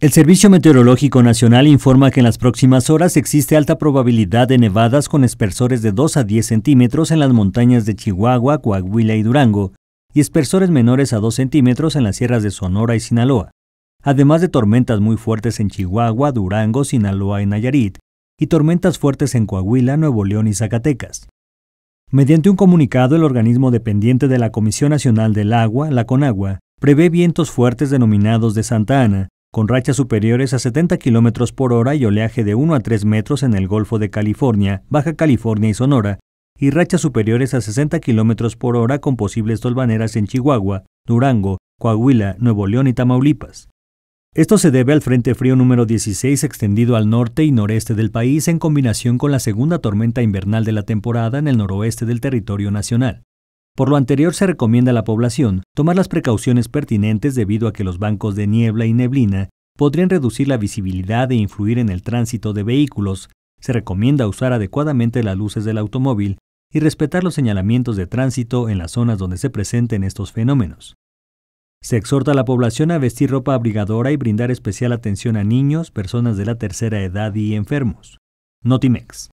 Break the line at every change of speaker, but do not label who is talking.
El Servicio Meteorológico Nacional informa que en las próximas horas existe alta probabilidad de nevadas con espesores de 2 a 10 centímetros en las montañas de Chihuahua, Coahuila y Durango, y espersores menores a 2 centímetros en las sierras de Sonora y Sinaloa, además de tormentas muy fuertes en Chihuahua, Durango, Sinaloa y Nayarit, y tormentas fuertes en Coahuila, Nuevo León y Zacatecas. Mediante un comunicado, el organismo dependiente de la Comisión Nacional del Agua, la CONAGUA, prevé vientos fuertes denominados de Santa Ana, con rachas superiores a 70 km por hora y oleaje de 1 a 3 metros en el Golfo de California, Baja California y Sonora, y rachas superiores a 60 km por hora con posibles tolvaneras en Chihuahua, Durango, Coahuila, Nuevo León y Tamaulipas. Esto se debe al Frente Frío número 16 extendido al norte y noreste del país en combinación con la segunda tormenta invernal de la temporada en el noroeste del territorio nacional. Por lo anterior se recomienda a la población tomar las precauciones pertinentes debido a que los bancos de niebla y neblina podrían reducir la visibilidad e influir en el tránsito de vehículos. Se recomienda usar adecuadamente las luces del automóvil y respetar los señalamientos de tránsito en las zonas donde se presenten estos fenómenos. Se exhorta a la población a vestir ropa abrigadora y brindar especial atención a niños, personas de la tercera edad y enfermos. Notimex.